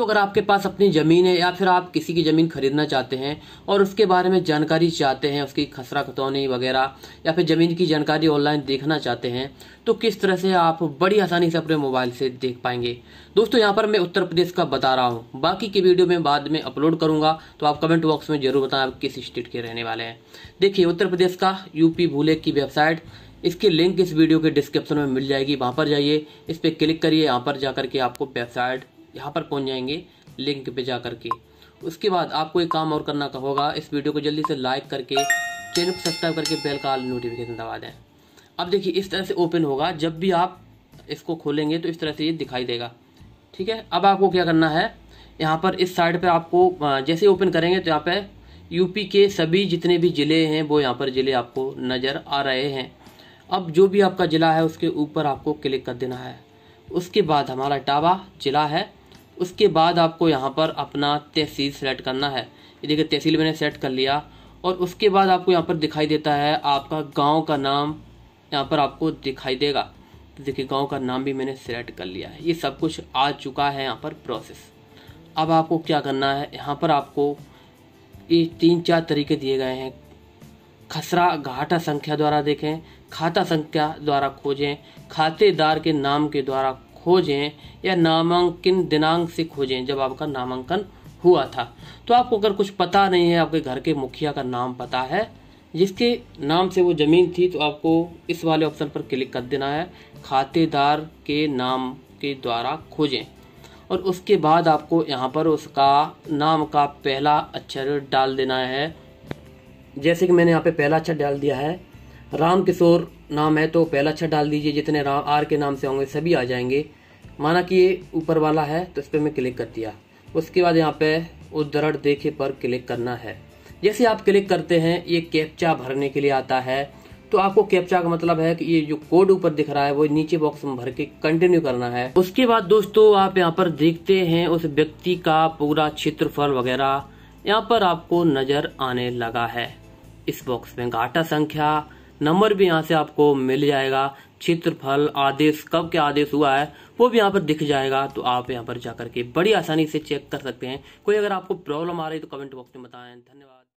दोस्तों अगर आपके पास अपनी ज़मीन है या फिर आप किसी की ज़मीन खरीदना चाहते हैं और उसके बारे में जानकारी चाहते हैं उसकी खसरा खतौनी वगैरह या फिर ज़मीन की जानकारी ऑनलाइन देखना चाहते हैं तो किस तरह से आप बड़ी आसानी से अपने मोबाइल से देख पाएंगे दोस्तों यहाँ पर मैं उत्तर प्रदेश का बता रहा हूँ बाकी की वीडियो में बाद में अपलोड करूंगा तो आप कमेंट बॉक्स में जरूर बताएं आप किस स्टेट के रहने वाले हैं देखिए उत्तर प्रदेश का यूपी भूले की वेबसाइट इसकी लिंक इस वीडियो के डिस्क्रिप्शन में मिल जाएगी वहां पर जाइए इस पर क्लिक करिए यहाँ पर जाकर के आपको वेबसाइट यहाँ पर पहुँच जाएंगे लिंक पे जा करके उसके बाद आपको एक काम और करना का होगा इस वीडियो को जल्दी से लाइक करके चैनल को सब्सक्राइब करके बेल का नोटिफिकेशन दबा दें अब देखिए इस तरह से ओपन होगा जब भी आप इसको खोलेंगे तो इस तरह से ये दिखाई देगा ठीक है अब आपको क्या करना है यहाँ पर इस साइड पर आपको जैसे ओपन करेंगे तो यहाँ पर यूपी के सभी जितने भी ज़िले हैं वो यहाँ पर ज़िले आपको नज़र आ रहे हैं अब जो भी आपका ज़िला है उसके ऊपर आपको क्लिक कर देना है उसके बाद हमारा टावा ज़िला है उसके बाद आपको यहाँ पर अपना तहसील सेलेक्ट करना है ये देखिए तहसील मैंने सेलेक्ट कर लिया और उसके बाद आपको यहाँ पर दिखाई देता है आपका गांव का नाम यहाँ पर आपको दिखाई देगा तो देखिए गांव का नाम भी मैंने सेलेक्ट कर लिया है ये सब कुछ आ चुका है यहाँ पर प्रोसेस अब आपको क्या करना है यहाँ पर आपको ये तीन चार तरीके दिए गए हैं खसरा घाटा संख्या द्वारा देखें खाता संख्या द्वारा खोजें खातेदार के नाम के द्वारा खोजें या नामांकन दिनांक से खोजें जब आपका नामांकन हुआ था तो आपको अगर कुछ पता नहीं है आपके घर के मुखिया का नाम पता है जिसके नाम से वो ज़मीन थी तो आपको इस वाले ऑप्शन पर क्लिक कर देना है खातेदार के नाम के द्वारा खोजें और उसके बाद आपको यहाँ पर उसका नाम का पहला अक्षर डाल देना है जैसे कि मैंने यहाँ पे पहला अक्षर डाल दिया है राम किशोर नाम है तो पहला अक्षर डाल दीजिए जितने राम आर के नाम से होंगे सभी आ जाएंगे माना कि ये ऊपर वाला है तो इस पर मैं क्लिक कर दिया उसके बाद यहाँ पे उद्धरण देखे पर क्लिक करना है जैसे आप क्लिक करते हैं ये कैप्चा भरने के लिए आता है तो आपको कैप्चा का मतलब है कि ये जो कोड ऊपर दिख रहा है वो नीचे बॉक्स में भर के कंटिन्यू करना है उसके बाद दोस्तों आप यहाँ पर देखते हैं उस व्यक्ति का पूरा क्षेत्रफल वगैरह यहाँ पर आपको नजर आने लगा है इस बॉक्स में घाटा संख्या नंबर भी यहाँ से आपको मिल जाएगा क्षेत्रफल आदेश कब के आदेश हुआ है वो भी यहाँ पर दिख जाएगा तो आप यहाँ पर जाकर के बड़ी आसानी से चेक कर सकते हैं कोई अगर आपको प्रॉब्लम आ रही है तो कमेंट बॉक्स में बताएं धन्यवाद